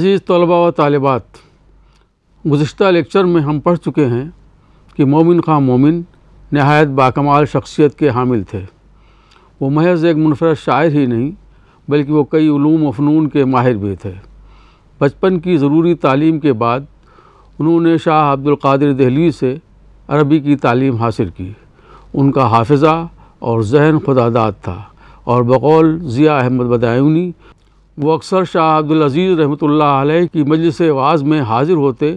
अज़ीज़ तलबा व तालबात गुज्त लेक्चर में हम पढ़ चुके हैं कि मोमिन खां मोमिन नहायत बाकमाल शख्सियत के हामिल थे वो महज एक मुनफरद शायर ही नहीं बल्कि वो कई ूम फ़नून के माहिर भी थे बचपन की ज़रूरी तालीम के बाद उन्होंने शाह अब्दुल्कर दहली से अरबी की तालीम हासिल की उनका हाफजा और जहन खुदादाद था और बकौल ज़िया अहमद बदायूनी वो अक्सर शाह अब्दुलज़ीज़ रहमत ला की मजलिस वाज में हाज़िर होते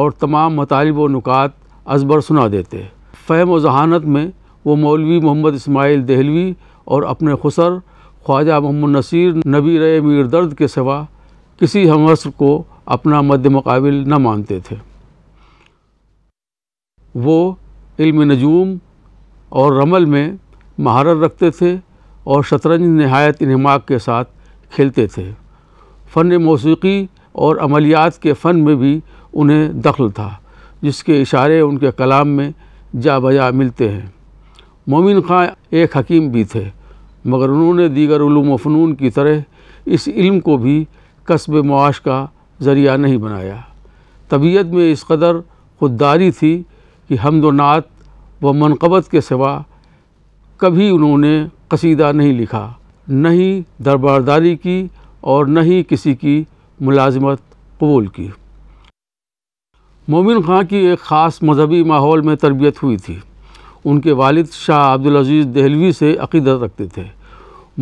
और तमाम मतालब व नुकात अजबर सुना देते फ़हम व जहानत में वो मौलवी मोहम्मद इसमाइल दहलवी और अपने खुसर ख्वाजा मोहम्मद नसीर नबी रे मीर दर्द के सिवा किसी हमसर को अपना मद मकाबिल न मानते थे वो इल्म नजूम और रमल में महारत रखते थे और शतरंज नहायत इनमाक के साथ खेलते थे फ़न मौसीकी और अमलियात के फ़न में भी उन्हें दखल था जिसके इशारे उनके कलाम में जा बजा मिलते हैं मोमिन खां एक हकीम भी थे मगर उन्होंने दीगर ूम फ़नून की तरह इस इल्म को भी कस्ब मुआश का ज़रिया नहीं बनाया तबीयत में इस कदर खुददारी थी कि हमदोनात व मनकबत के सिवा कभी उन्होंने कसीदा नहीं लिखा न ही दरबारदारी की और न ही किसी की मुलाजमत कबूल की मोमिन खां की एक ख़ास मजहबी माहौल में तरबियत हुई थी उनके वालिद शाह अब्दुल अजीज़ दहलवी से अकीदत रखते थे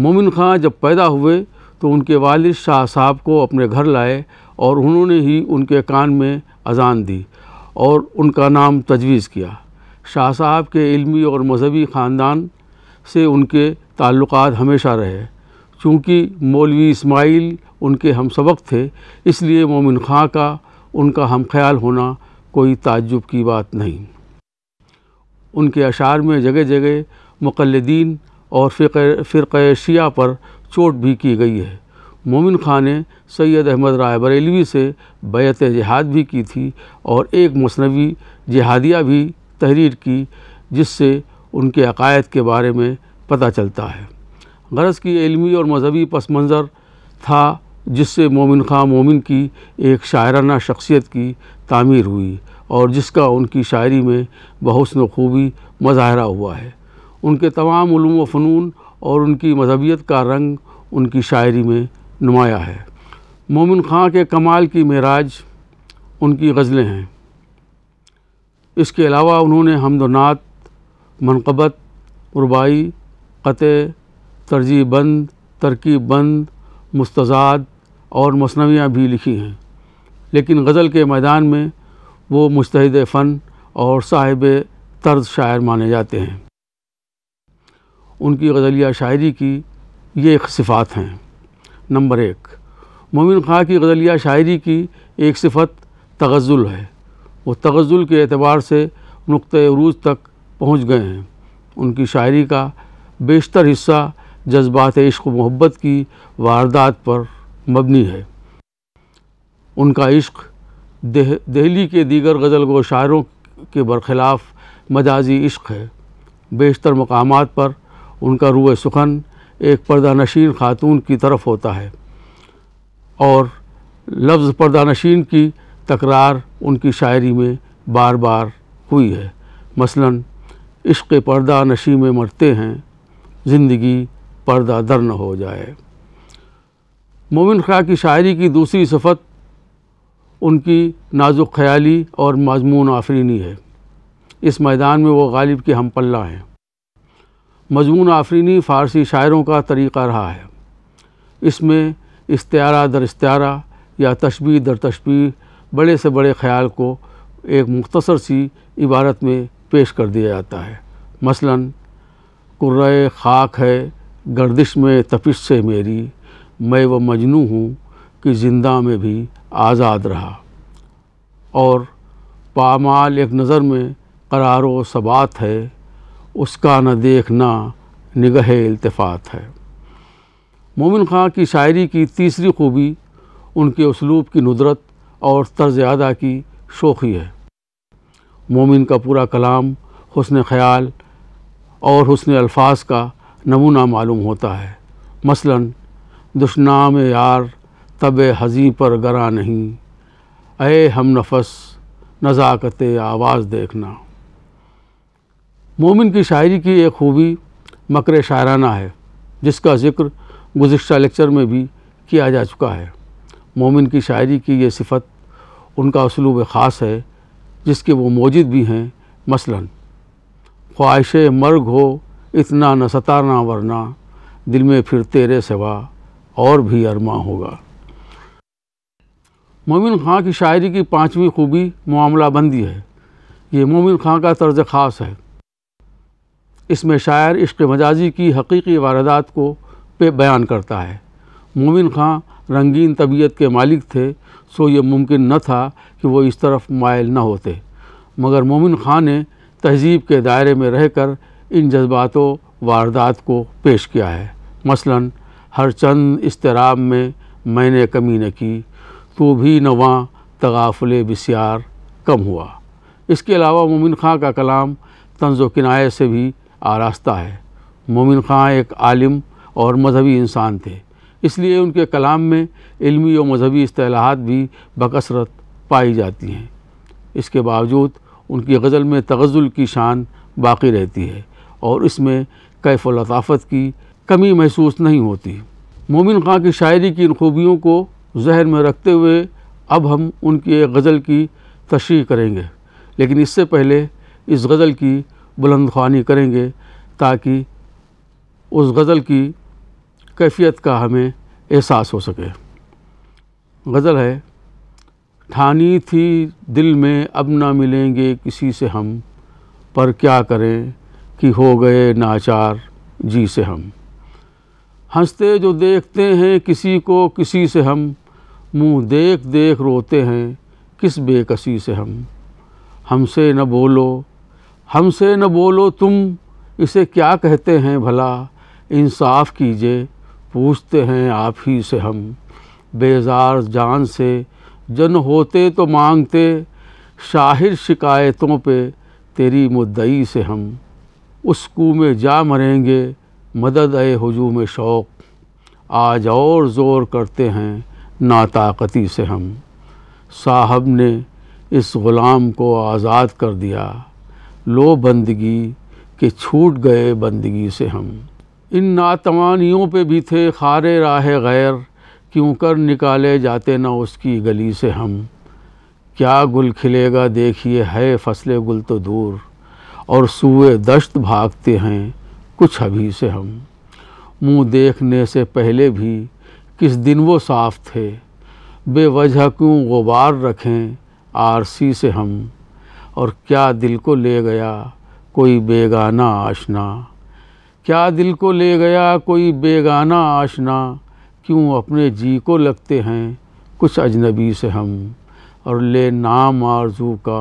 मोमिन खां जब पैदा हुए तो उनके वालिद शाह साहब को अपने घर लाए और उन्होंने ही उनके कान में अजान दी और उनका नाम तजवीज़ किया शाह साहब के इल्मी और मजहबी ख़ानदान से उनके ताल्लुक हमेशा रहे चूँकि मौलवी इस्माइल उनके हम सबक थे इसलिए मोमिन खां का उनका हम ख्याल होना कोई ताज्जुब की बात नहीं उनके अशार में जगह जगह मुकलदीन और फ़िर शिया पर चोट भी की गई है मोमिन खां ने सैयद अहमद राय बरेलवी से बैत जहाद भी की थी और एक मसनवी जहादिया भी तहरीर की जिससे उनके अकायद के बारे में पता चलता है गरज़ की इलमी और मजहबी पस मंज़र था जिससे मोमिन खां मोमिन की एक शायराना शख्सियत की तामीर हुई और जिसका उनकी शायरी में बहुसन खूबी मज़ाहरा हुआ है उनके तमाम व फ़नून और उनकी मजहबियत का रंग उनकी शायरी में नुमाया है मोमिन खां के कमाल की मराज उनकी गज़लें हैं इसके अलावा उन्होंने हमदनात मनकबत रबाई क़त तरजीह बंद तरकीब बंद मुस्तजाद और मसनवियाँ भी लिखी हैं लेकिन गज़ल के मैदान में वो मुश्तद फ़न और साहिब तर्ज शायर माने जाते हैं उनकी गज़लिया शायरी की ये सिफ़ात हैं नंबर एक मोमिन खां की गज़लिया शायरी की एक सिफत तगज़ुल है वो तगज़ुल के अतबार से नुक़ तक पहुंच गए हैं उनकी शायरी का बेशतर हिस्सा जज्बात इश्क मोहब्बत की वारदात पर मबनी है उनका इश्क दिल्ली के दीगर गज़ल व शायरों के बरखिलाफ़ मजाजी इश्क है बेशतर मकाम पर उनका रूह सुखन एक पर्दा नशीन खातून की तरफ होता है और लफ्ज़ पर्दा नशीन की तकरार उनकी शायरी में बार बार हुई है मसलन इश्क पर्दा नशी में मरते हैं ज़िंदगी पर्दा दर न हो जाए मोमिन खां की शायरी की दूसरी सफ़त उनकी नाजुक ख्याली और मजमून आफरीनी है इस मैदान में वो गालिब के हम पल्ला हैं मजमून आफरीनी फ़ारसी शायरों का तरीक़ा रहा है इसमें इस्तारा दर इस्तारा या तशबी दर तशबी बड़े से बड़े ख्याल को एक मुख्तसर सी इबारत में पेश कर दिया जाता है मसलन कुर्र खाक है गर्दिश में तपिश से मेरी मैं व मजनू हूँ कि जिंदा में भी आज़ाद रहा और पामाल एक नज़र में करार व सबात है उसका न देखना निगह इल्तफात है मोमिन खां की शायरी की तीसरी खूबी उनके उसलूब की नुदरत और तर्ज अदा की शोखी है मोमिन का पूरा कलाम हसन ख़्याल और हसन अल्फाज का नमूना मालूम होता है मसलन दुश्नाम यार तब हज़ी पर गरा नहीं अए हम नफस नज़ाकत आवाज़ देखना मोमिन की शायरी की एक खूबी मकर शायराना है जिसका ज़िक्र गुज्त लेक्चर में भी किया जा चुका है मोमिन की शायरी की ये सिफत उनका उसलूब ख़ास है जिसके वो मौजूद भी हैं मसलन ख्वाहिश मर्ग हो इतना न सताना वरना दिल में फिर तेरे सिवा और भी अरमा होगा मोमिन खां की शायरी की पांचवी खूबी मामला बंदी है ये मोमिन खां का तर्ज ख़ास है इसमें शायर इश्क मजाजी की हकीकी वारदात को पे बयान करता है मोमिन खां रंगीन तबीयत के मालिक थे सो ये मुमकिन न था कि वो इस तरफ मायल न होते मगर मोमिन खां ने तहजीब के दायरे में रहकर इन जज्बातों वारदात को पेश किया है मसलन हर चंद इसतराब में मैंने कमी न की तो भी नवा तगाफुल बसियार कम हुआ इसके अलावा मोमिन खां का कलाम तंज किनाए से भी आरास्ता है मोमिन खां एक आलिम और मजहबी इंसान थे इसलिए उनके कलाम में इल्मी और मजहबी असलाहत भी बकसरत पाई जाती हैं इसके बावजूद उनकी गज़ल में तगज़ुल की शान बाकी रहती है और इसमें कैफ लताफ़त की कमी महसूस नहीं होती मोमिन खां की शायरी की इन खूबियों को जहन में रखते हुए अब हम उनकी एक गज़ल की तशरी करेंगे लेकिन इससे पहले इस गज़ल की बुलंद खानी करेंगे ताकि उस गज़ल की कैफियत का हमें एहसास हो सके गज़ल है ठानी थी दिल में अब ना मिलेंगे किसी से हम पर क्या करें कि हो गए नाचार जी से हम हंसते जो देखते हैं किसी को किसी से हम मुंह देख देख रोते हैं किस बेकसी से हम हमसे न बोलो हमसे न बोलो तुम इसे क्या कहते हैं भला इंसाफ कीजिए पूछते हैं आप ही से हम बेजार जान से जन होते तो मांगते शाहिर शिकायतों पे तेरी मुद्दई से हम उसकू में जा मरेंगे मदद ए हजूम शौक़ आज और ज़ोर करते हैं नाताकती से हम साहब ने इस ग़ुलाम को आज़ाद कर दिया लो बंदगी के छूट गए बंदगी से हम इन नातवानियों पे भी थे खारे राह गैर क्यों कर निकाले जाते ना उसकी गली से हम क्या गुल खिलेगा देखिए है फसले गुल तो दूर और सूए दश्त भागते हैं कुछ अभी से हम मुंह देखने से पहले भी किस दिन वो साफ़ थे बेवजह क्यों गुबार रखें आरसी से हम और क्या दिल को ले गया कोई बेगाना आशना क्या दिल को ले गया कोई बेगाना आशना क्यों अपने जी को लगते हैं कुछ अजनबी से हम और ले नाम आरजू का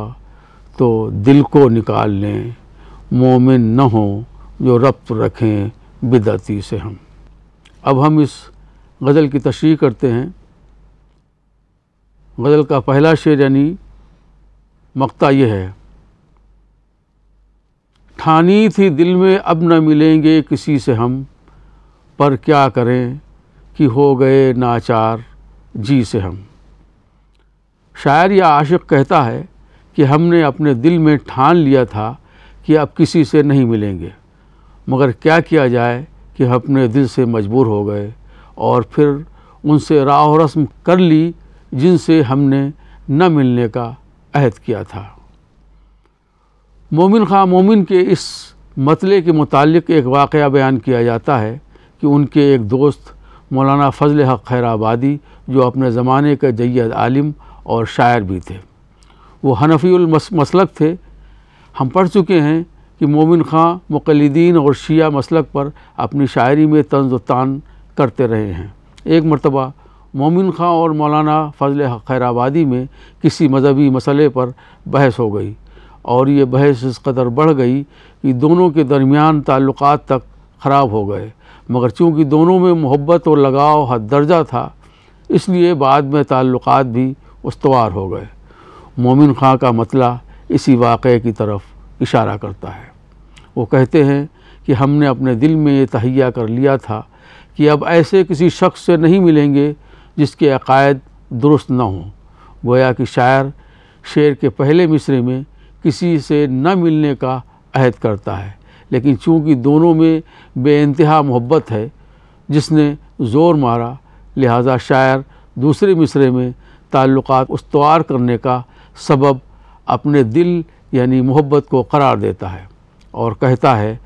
तो दिल को निकाल लें मोमिन न हो जो रब्त रखें बिदती से हम अब हम इस गज़ल की तशरी करते हैं गज़ल का पहला शेर यानी मकता यह है ठानी थी दिल में अब न मिलेंगे किसी से हम पर क्या करें कि हो गए नाचार जी से हम शायर या आशिक कहता है कि हमने अपने दिल में ठान लिया था कि अब किसी से नहीं मिलेंगे मगर क्या किया जाए कि अपने दिल से मजबूर हो गए और फिर उनसे राह रस्म कर ली जिनसे हमने न मिलने का अहद किया था मोमिन खां मोमिन के इस मतले के मुतक़ एक वाक़ बयान किया जाता है कि उनके एक दोस्त मौलाना फ़जल हक खैराबादी जो अपने ज़माने के जैद आलिम और शायर भी थे वो मसलक थे हम पढ़ चुके हैं कि मोमिन खां मुकलदीन और शिया मसलक पर अपनी शायरी में तंज तान करते रहे हैं एक मरतबा मोमिन खां और मौलाना फ़जल हक खैराबादी में किसी मजहबी मसले पर बहस हो गई और ये बहस इस कदर बढ़ गई कि दोनों के दरमियान ताल्लुक तक ख़राब हो गए मगर चूँकि दोनों में मोहब्बत और लगाव हद दर्जा था इसलिए बाद में ताल्लुक भी उसवार हो गए मोमिन खां का मतला इसी वाक़े की तरफ इशारा करता है वो कहते हैं कि हमने अपने दिल में ये तहिया कर लिया था कि अब ऐसे किसी शख्स से नहीं मिलेंगे जिसके अकायद दुरुस्त न हों गोया कि शायर शेर के पहले मिसरे में किसी से न मिलने का अहद करता है लेकिन चूँकि दोनों में बेानतहा मोहब्बत है जिसने ज़ोर मारा लिहाजा शायर दूसरे मिसरे में ताल्लुक़ उसवार करने का सबब अपने दिल यानी मोहब्बत को करार देता है और कहता है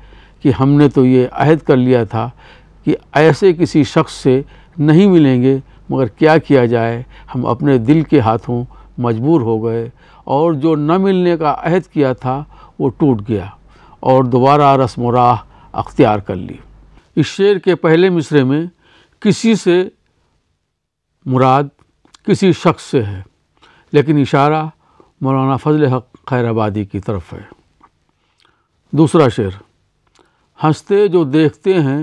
कि हमने तो ये अहद कर लिया था कि ऐसे किसी शख्स से नहीं मिलेंगे मगर क्या किया जाए हम अपने दिल के हाथों मजबूर हो गए और जो न मिलने का अहद किया था वो टूट गया और दोबारा रस्म राह अख्तियार कर ली इस शेर के पहले मिसरे में किसी से मुराद किसी शख्स से है लेकिन इशारा मौलाना फजल हक खैराबादी की तरफ है दूसरा शेर हंसते जो देखते हैं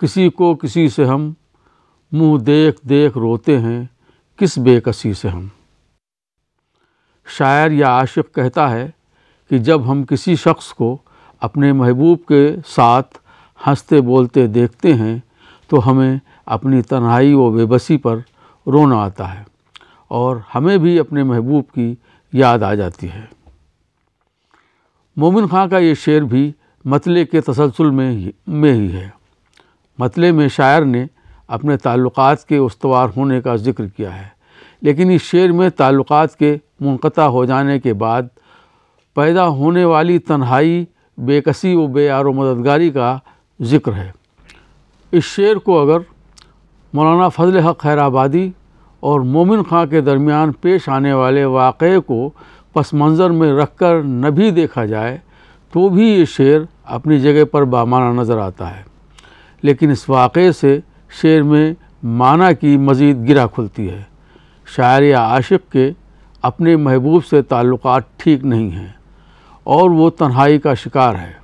किसी को किसी से हम मुंह देख देख रोते हैं किस बेकसी से हम शायर या आशिफ कहता है कि जब हम किसी शख्स को अपने महबूब के साथ हंसते बोलते देखते हैं तो हमें अपनी तन्हाई व बेबसी पर रोना आता है और हमें भी अपने महबूब की याद आ जाती है मोमिन खां का ये शेर भी मतले के तसलसल में ही में ही है मतले में शायर ने अपने ताल्लुक़ात के उसवार होने का जिक्र किया है लेकिन इस शेर में ताल्लुक़ के मुनक़ हो जाने के बाद पैदा होने वाली तन्हाई बेकसी व आर मददगारी का ज़िक्र है इस शेर को अगर मौलाना फजल हक खैराबादी और मोमिन खां के दरमियान पेश आने वाले वाक़े को पस मंज़र में रख कर न भी देखा जाए तो भी ये शेर अपनी जगह पर बामाना नज़र आता है लेकिन इस वाक़े से शेर में माना की मज़ीद गिरा खुलती है शायर या आशिक के अपने महबूब से ताल्लुक़ ठीक नहीं हैं और वो तन्हाई का शिकार है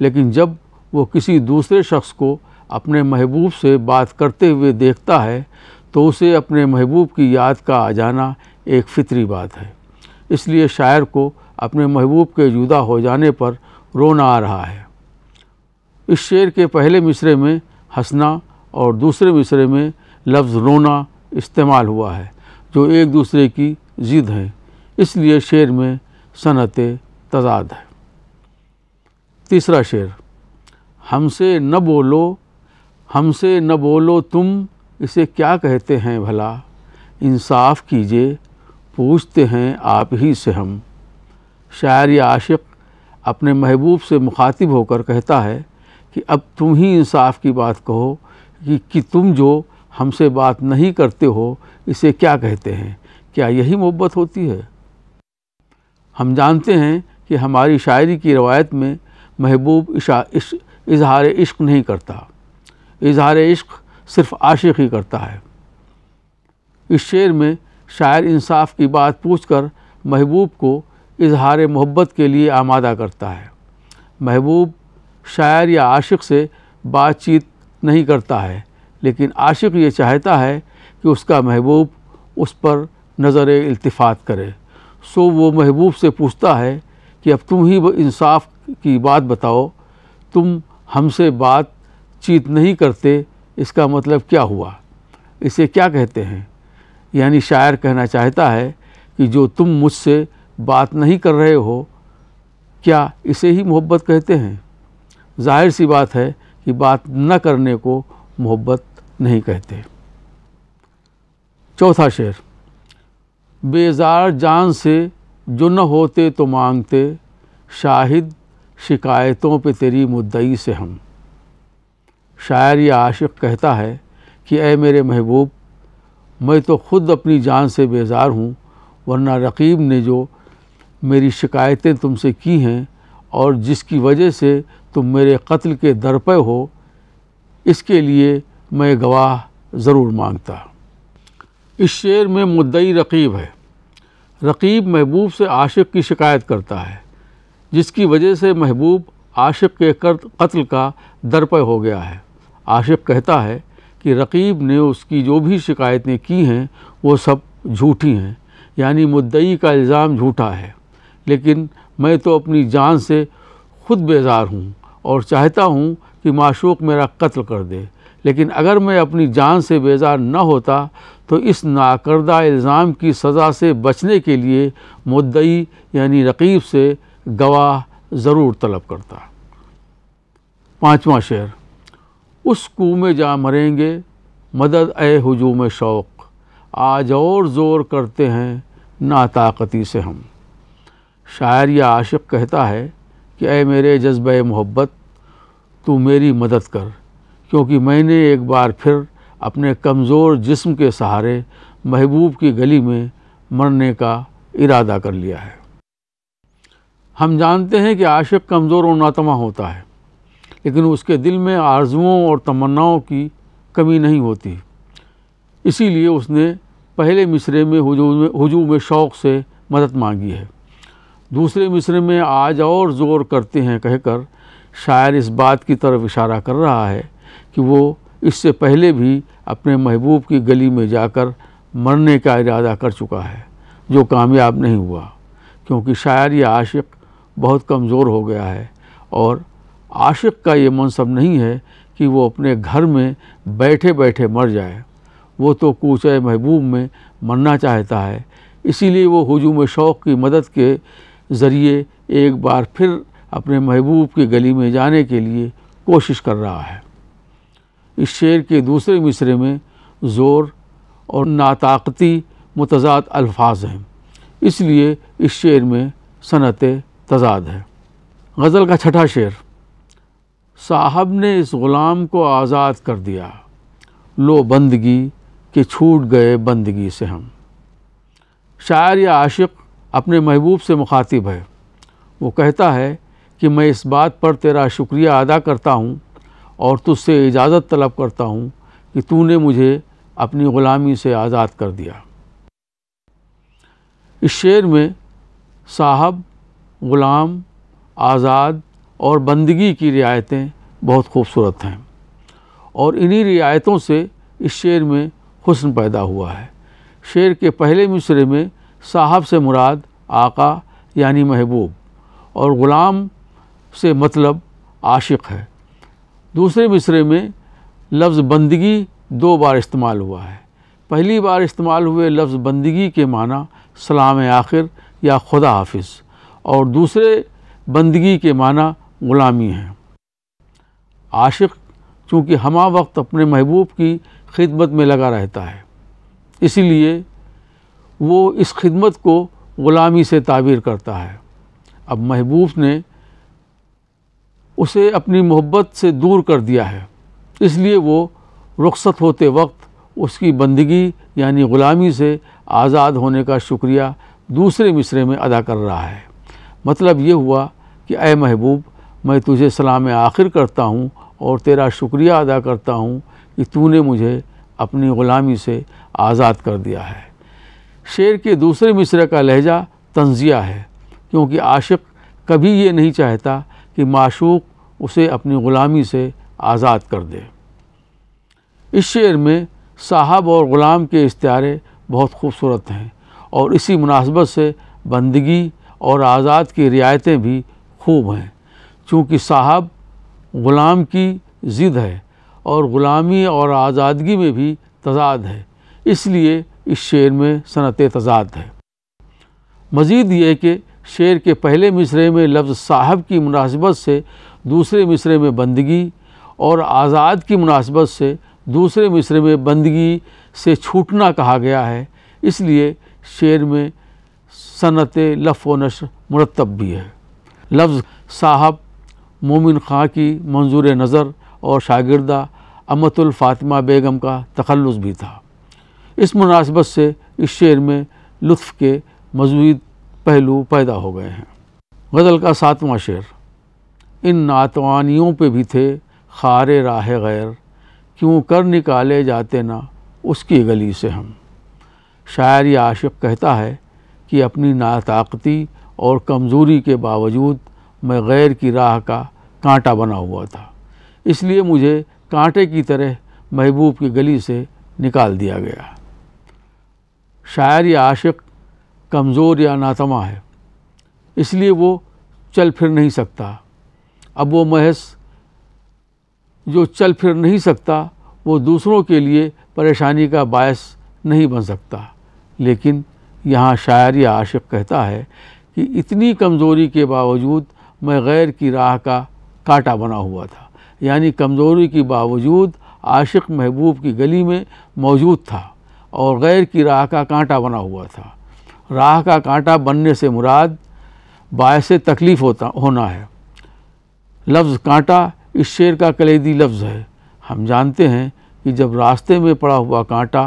लेकिन जब वो किसी दूसरे शख्स को अपने महबूब से बात करते हुए देखता है तो उसे अपने महबूब की याद का आ जाना एक फितरी बात है इसलिए शायर को अपने महबूब के जुदा हो जाने पर रोना आ रहा है इस शेर के पहले मिसरे में हंसना और दूसरे मिसरे में लफ्ज़ रोना इस्तेमाल हुआ है जो एक दूसरे की ज़िद है इसलिए शेर में सनत तजाद है तीसरा शेर हमसे न बोलो हमसे न बोलो तुम इसे क्या कहते हैं भला इंसाफ कीजिए पूछते हैं आप ही से हम शायर या आशिक अपने महबूब से मुखातिब होकर कहता है कि अब तुम ही इंसाफ की बात कहो कि, कि तुम जो हमसे बात नहीं करते हो इसे क्या कहते हैं क्या यही मोहब्बत होती है हम जानते हैं कि हमारी शायरी की रवायत में महबूब इजहार इश्क नहीं करता इजहार इश्क सिर्फ आशिक ही करता है इस शेर में शायर इंसाफ की बात पूछ कर महबूब को इजहार मोहब्बत के लिए आमादा करता है महबूब शायर या आशिक से बातचीत नहीं करता है लेकिन आशिक ये चाहता है कि उसका महबूब उस पर नज़र इल्तफ़ात करे सो वो महबूब से पूछता है कि अब तुम ही इंसाफ की बात बताओ तुम हमसे बात चीत नहीं करते इसका मतलब क्या हुआ इसे क्या कहते हैं यानी शायर कहना चाहता है कि जो तुम मुझसे बात नहीं कर रहे हो क्या इसे ही मोहब्बत कहते हैं जाहिर सी बात है कि बात न करने को मोहब्बत नहीं कहते चौथा शेर बेजार जान से जो न होते तो मांगते शाहिद शिकायतों पे तेरी मुद्दई से हम शायर या आशिक कहता है कि ऐ मेरे महबूब मैं तो खुद अपनी जान से बेजार हूँ वरना रकीब ने जो मेरी शिकायतें तुमसे की हैं और जिसकी वजह से तुम मेरे कत्ल के दर पे हो इसके लिए मैं गवाह ज़रूर मांगता इस शेर में मुद्दई रकीब है रकीब महबूब से आशिक की शिकायत करता है जिसकी वजह से महबूब आशिक के कत्ल का दरपय हो गया है आशिक कहता है कि रकीब ने उसकी जो भी शिकायतें की हैं वो सब झूठी हैं यानी मुद्दई का इल्ज़ाम झूठा है लेकिन मैं तो अपनी जान से खुद बेजार हूँ और चाहता हूँ कि माशूक मेरा कत्ल कर दे लेकिन अगर मैं अपनी जान से बेजार न होता तो इस नाकर्दा इल्ज़ाम की सज़ा से बचने के लिए मुद्दई यानी रकीब से गवाह ज़रूर तलब करता पाँचवा शेर उस में जा मरेंगे मदद ए हजूम शौक़ आज और ज़ोर करते हैं नाताकती से हम शायर या आशिक कहता है कि ए मेरे जज्ब मोहब्बत तू मेरी मदद कर क्योंकि मैंने एक बार फिर अपने कमज़ोर जिस्म के सहारे महबूब की गली में मरने का इरादा कर लिया है हम जानते हैं कि आशिक कमज़ोर और नातमा होता है लेकिन उसके दिल में आर्जुओं और तमन्नाओं की कमी नहीं होती इसीलिए उसने पहले मिसरे में हजू में शौक़ से मदद मांगी है दूसरे मिसरे में आज और ज़ोर करते हैं कहकर शायर इस बात की तरफ इशारा कर रहा है कि वो इससे पहले भी अपने महबूब की गली में जाकर मरने का इरादा कर चुका है जो कामयाब नहीं हुआ क्योंकि शायर या आशिक बहुत कमज़ोर हो गया है और आशिक का ये मनसब नहीं है कि वो अपने घर में बैठे बैठे मर जाए वो तो कूचे महबूब में मरना चाहता है इसीलिए वो हजूम शौक़ की मदद के ज़रिए एक बार फिर अपने महबूब की गली में जाने के लिए कोशिश कर रहा है इस शेर के दूसरे मिसरे में ज़ोर और नाताकती मुतजाद अल्फाज हैं इसलिए इस शेर में सनत तजाद है गज़ल का छठा शेर साहब ने इस ग़ुलाम को आज़ाद कर दिया लो बंदगी के छूट गए बंदगी से हम शायर या आशिक अपने महबूब से मुखातिब है वो कहता है कि मैं इस बात पर तेरा शुक्रिया अदा करता हूँ और तुझसे इजाज़त तलब करता हूँ कि तूने मुझे अपनी ग़ुलामी से आज़ाद कर दिया इस शेर में साहब ग़ुलाम आज़ाद और बंदगी की रियायतें बहुत खूबसूरत हैं और इन्हीं रियायतों से इस शेर में हुस्न पैदा हुआ है शेर के पहले मिसरे में साहब से मुराद आका यानी महबूब और ग़ुलाम से मतलब आशिक है दूसरे मिसरे में लफ्ज़ बंदगी दो बार इस्तेमाल हुआ है पहली बार इस्तेमाल हुए लफ्ज़ बंदगी के माना सलाम आखिर या खुदा हाफिज और दूसरे बंदगी के माना ग़ुलामी हैं आशिक चूँकि हमा वक्त अपने महबूब की खिदमत में लगा रहता है इसीलिए वो इस खिदमत को ग़ुलामी से ताबीर करता है अब महबूब ने उसे अपनी मोहब्बत से दूर कर दिया है इसलिए वो रुखसत होते वक्त उसकी बंदगी यानी ग़ुलामी से आज़ाद होने का शुक्रिया दूसरे मिसरे में अदा कर रहा है मतलब ये हुआ कि अय महबूब मैं तुझे सलाम आखिर करता हूँ और तेरा शुक्रिया अदा करता हूँ कि तूने मुझे अपनी ग़ुलामी से आज़ाद कर दिया है शेर के दूसरे मिसरे का लहजा तंजिया है क्योंकि आशिक कभी ये नहीं चाहता कि माशूक उसे अपनी ग़ुलामी से आज़ाद कर दे इस शेर में साहब और ग़ुलाम के इश्तारे बहुत खूबसूरत हैं और इसी मुनासबत से बंदगी और आज़ाद की रियायतें भी खूब हैं चूँकि साहब ग़ुलाम की ज़िद है और ग़ुलामी और आज़ादगी में भी तजाद है इसलिए इस शेर में सनत तजाद है मज़ीद ये कि शेर के पहले मिसरे में लफ्ज़ साहब की मुनासबत से दूसरे मिसरे में बंदगी और आज़ाद की मुनासबत से दूसरे मिसरे में बंदगी से छूटना कहा गया है इसलिए शेर में सनत लफ़ व नश मुरतब भी है लफ्ज़ साहब मोमिन खां की मंजूर नज़र और शागिरदा अमतुल फातिमा बेगम का तखलस भी था इस मुनासबत से इस शेर में लुत्फ़ के मजबूत पहलू पैदा हो गए हैं गज़ल का सातवां शेर इन नातवानियों पे भी थे खार राह गैर क्यों कर निकाले जाते ना उसकी गली से हम शायर या आशिक कहता है कि अपनी नाताकती और कमज़ोरी के बावजूद मैं गैर की राह का कांटा बना हुआ था इसलिए मुझे कांटे की तरह महबूब की गली से निकाल दिया गया शायर या आशिक कमज़ोर या नातमा है इसलिए वो चल फिर नहीं सकता अब वो महस जो चल फिर नहीं सकता वो दूसरों के लिए परेशानी का बायस नहीं बन सकता लेकिन यहाँ शायर या आशिक कहता है कि इतनी कमज़ोरी के बावजूद मैं गैर की राह का कांटा बना हुआ था यानी कमज़ोरी के बावजूद आशिक महबूब की गली में मौजूद था और गैर की राह का कांटा बना हुआ था राह का कांटा बनने से मुराद बायस तकलीफ़ होता होना है लफ्ज़ कांटा इस शेर का कलेदी लफ्ज़ है हम जानते हैं कि जब रास्ते में पड़ा हुआ कांटा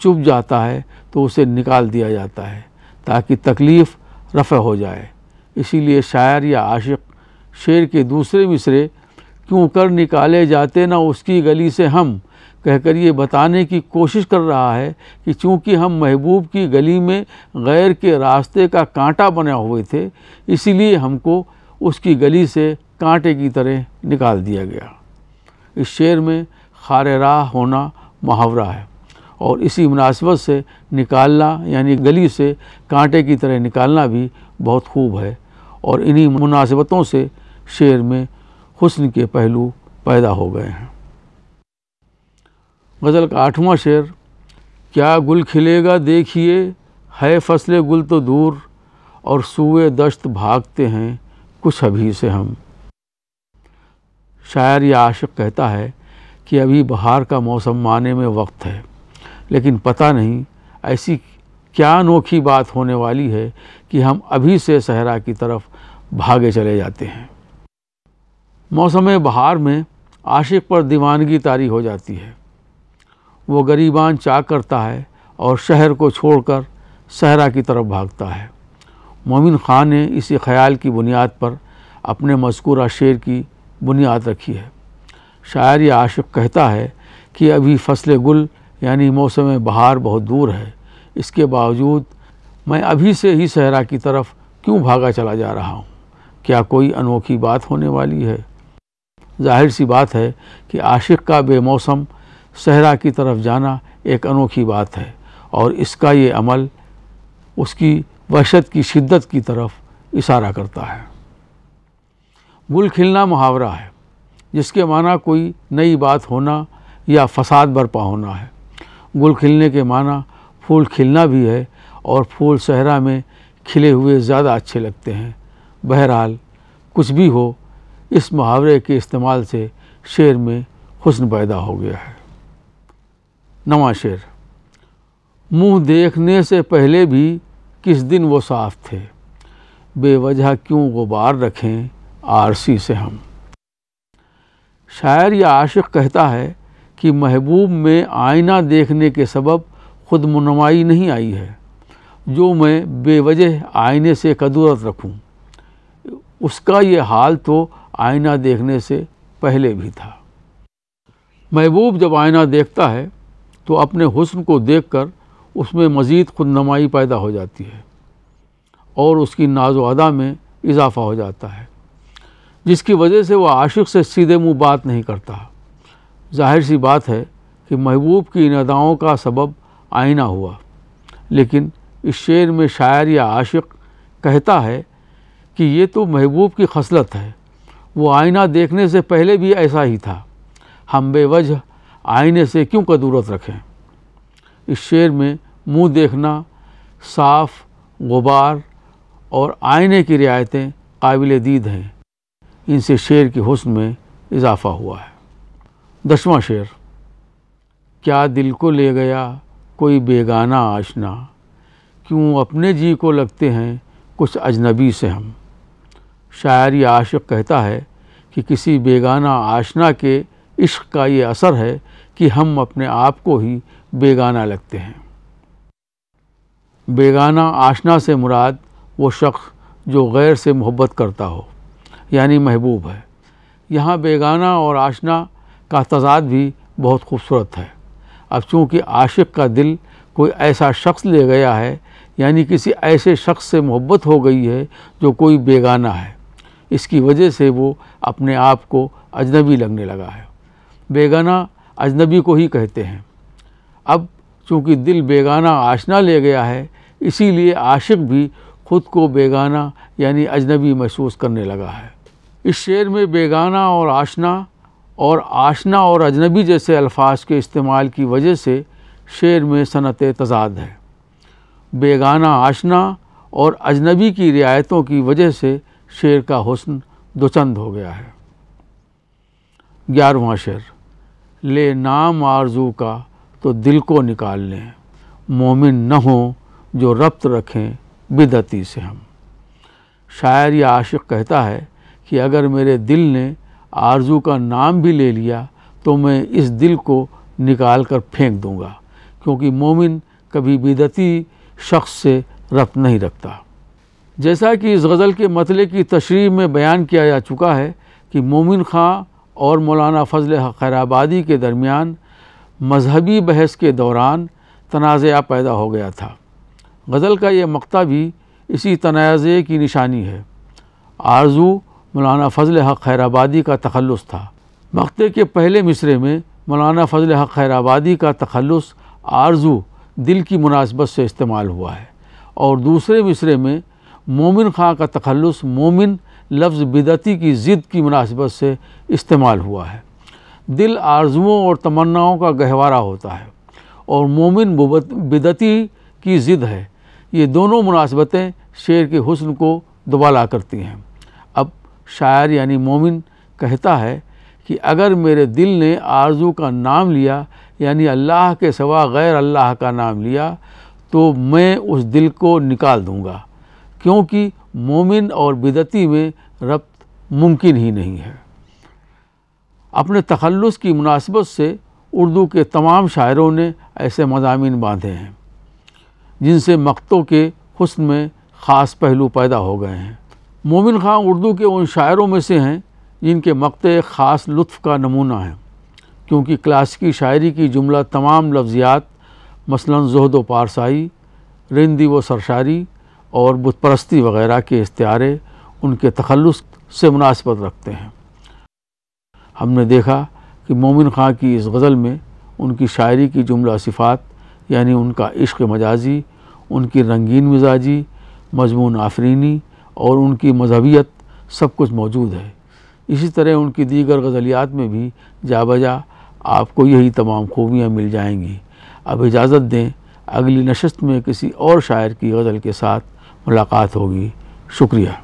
चुभ जाता है तो उसे निकाल दिया जाता है ताकि तकलीफ़ रफ़ हो जाए इसीलिए शायर या आशिक शेर के दूसरे मिसरे क्यों कर निकाले जाते ना उसकी गली से हम कहकर ये बताने की कोशिश कर रहा है कि चूंकि हम महबूब की गली में गैर के रास्ते का कांटा बने हुए थे इसीलिए हमको उसकी गली से कांटे की तरह निकाल दिया गया इस शेर में खार राह होना मुहावरा है और इसी मुनासिबत से निकालना यानी गली से कांटे की तरह निकालना भी बहुत खूब है और इन्हीं मुनासिबतों से शेर में हुस्न के पहलू पैदा हो गए हैं गज़ल का आठवां शेर क्या गुल खिलेगा देखिए है फसले गुल तो दूर और सूए दश्त भागते हैं कुछ अभी से हम शायर या आशिक कहता है कि अभी बहार का मौसम माने में वक्त है लेकिन पता नहीं ऐसी क्या अनोखी बात होने वाली है कि हम अभी से सहरा की तरफ भागे चले जाते हैं मौसम बहार में आशिक पर दीवानगी तारी हो जाती है वो गरीबान चाक करता है और शहर को छोड़कर सहरा की तरफ भागता है मोमिन ख़ान ने इसी ख्याल की बुनियाद पर अपने मजकूर शेर की बुनियाद रखी है शायर या आशिक कहता है कि अभी फसल गुल यानी मौसम बहार बहुत दूर है इसके बावजूद मैं अभी से ही सहरा की तरफ क्यों भागा चला जा रहा हूँ क्या कोई अनोखी बात होने वाली है जाहिर सी बात है कि आशिक का बेमौसम सहरा की तरफ जाना एक अनोखी बात है और इसका ये अमल उसकी वहशत की शिद्दत की तरफ इशारा करता है गुल खिलना मुहावरा है जिसके माना कोई नई बात होना या फसाद बरपा होना है गुल खिलने के माना फूल खिलना भी है और फूल सहरा में खिले हुए ज़्यादा अच्छे लगते हैं बहरहाल कुछ भी हो इस मुहावरे के इस्तेमाल से शेर में हुस्न पैदा हो गया है नवा शेर मुँह देखने से पहले भी किस दिन वो साफ थे बेवजह क्यों गुबार रखें आरसी से हम शायर या आशिक कहता है कि महबूब में आईना देखने के सबब खुद मुनमाई नहीं आई है जो मैं बेवजह आईने से कदूरत रखूं उसका ये हाल तो आईना देखने से पहले भी था महबूब जब आईना देखता है तो अपने हुस्न को देख कर उसमें मज़ीद नमाई पैदा हो जाती है और उसकी नाज अदा में इजाफ़ा हो जाता है जिसकी वजह से वह आशिक से सीधे मुँह बात नहीं करता जाहिर सी बात है कि महबूब की इन अदाओं का सबब आईना हुआ लेकिन इस शेर में शायर या आशिक कहता है कि ये तो महबूब की खसलत है वो आईना देखने से पहले भी ऐसा ही था हम बेवजह आईने से क्यों कदूरत रखें इस शेर में मुंह देखना साफ गुबार और आईने की रियायतें काबिल दीद हैं इनसे शेर के हसन में इजाफ़ा हुआ है दसवा शेर क्या दिल को ले गया कोई बेगाना आशना क्यों अपने जी को लगते हैं कुछ अजनबी से हम शायरी आशिक कहता है कि किसी बेगाना आशना के इश्क का ये असर है कि हम अपने आप को ही बेगाना लगते हैं बेगाना आशना से मुराद वो शख्स जो गैर से मोहब्बत करता हो यानी महबूब है यहाँ बेगाना और आशना का तजाद भी बहुत खूबसूरत है अब चूँकि आशिक का दिल कोई ऐसा शख्स ले गया है यानी किसी ऐसे शख्स से मोहब्बत हो गई है जो कोई बेगाना है इसकी वजह से वो अपने आप को अजनबी लगने लगा है बेगाना अजनबी को ही कहते हैं अब चूँकि दिल बेगाना आशना ले गया है इसीलिए आशिक भी खुद को बेगाना यानी अजनबी महसूस करने लगा है इस शेर में बेगाना और आशना और आशना और अजनबी जैसे अल्फाज के इस्तेमाल की वजह से शेर में सनत तजाद है बेगाना आशना और अजनबी की रियायतों की वजह से शेर का हुसन दुचंद हो गया है ग्यारहवा शेर ले नाम आरजू का तो दिल को निकाल लें मोमिन न हो जो रब्त रखें बिदती से हम शायर या आशिक कहता है कि अगर मेरे दिल ने आरजू का नाम भी ले लिया तो मैं इस दिल को निकाल कर फेंक दूंगा क्योंकि मोमिन कभी बिदती शख्स से रब्त नहीं रखता जैसा कि इस गज़ल के मतले की तशरी में बयान किया जा चुका है कि मोमिन खां और मौलाना फ़जल खैराबादी के दरमियान मजहबी बहस के दौरान तनाज़ पैदा हो गया था गज़ल का यह मकता भी इसी तनाजे की निशानी है आरजू मौलाना फ़जल हक खैराबादी का तखलस था मकते के पहले मिसरे में मौलाना फ़जल हक खैराबादी का तखलस आरजू दिल की मुनासबत से इस्तेमाल हुआ है और दूसरे मिसरे में मोमिन खां का तखलस मोमिन लफ्ज़ बिदती की ज़िद की मुनासिबत से इस्तेमाल हुआ है दिल आर्जुओं और तमन्नाओं का गहवारा होता है और मोमिन बिदती की ज़िद है ये दोनों मुनासबतें शेर के हुस्न को दुबाला करती हैं अब शायर यानी मोमिन कहता है कि अगर मेरे दिल ने आरजू का नाम लिया यानी अल्लाह के सवा गैर अल्लाह का नाम लिया तो मैं उस दिल को निकाल दूँगा क्योंकि मोमिन और बिदती में रब्त मुमकिन ही नहीं है अपने तखलस की मुनासिबत से उर्दू के तमाम शायरों ने ऐसे मजामी बांधे हैं जिनसे मकतों के हसन में ख़ास पहलू पैदा हो गए हैं मोमिन खां उर्दू के उन शायरों में से हैं जिनके मकते ख़ास लुफ़ का नमूना हैं क्योंकि क्लासिकी शायरी की जुमला तमाम लफ्ज़ियात मसलन जहद व पारसाई रिंदी व सरशारी और बुतप्रस्ती वगैरह के इश्तारे उनके तखलस से मुनासबत रखते हैं हमने देखा कि मोमिन ख़ान की इस गज़ल में उनकी शायरी की जुमला सिफ़ात यानी उनका इश्क मजाजी उनकी रंगीन मिजाजी मजमून आफरीनी और उनकी मजहबियत सब कुछ मौजूद है इसी तरह उनकी दीगर गज़लियात में भी जा बजा आपको यही तमाम खूबियाँ मिल जाएंगी अब इजाज़त दें अगली नशस्त में किसी और शायर की गज़ल के साथ मुलाकात होगी शुक्रिया